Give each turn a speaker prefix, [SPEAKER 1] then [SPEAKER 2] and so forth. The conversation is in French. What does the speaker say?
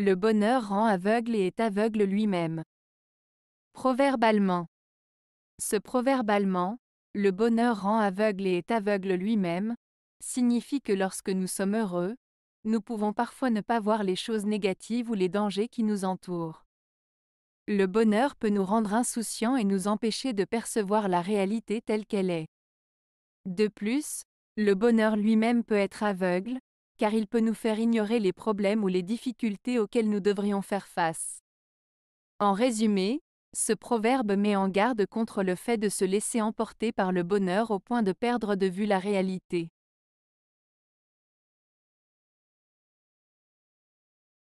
[SPEAKER 1] Le bonheur rend aveugle et est aveugle lui-même. Proverbe Ce proverbe allemand, le bonheur rend aveugle et est aveugle lui-même, signifie que lorsque nous sommes heureux, nous pouvons parfois ne pas voir les choses négatives ou les dangers qui nous entourent. Le bonheur peut nous rendre insouciants et nous empêcher de percevoir la réalité telle qu'elle est. De plus, le bonheur lui-même peut être aveugle, car il peut nous faire ignorer les problèmes ou les difficultés auxquelles nous devrions faire face. En résumé, ce proverbe met en garde contre le fait de se laisser emporter par le bonheur au point de perdre de vue la réalité.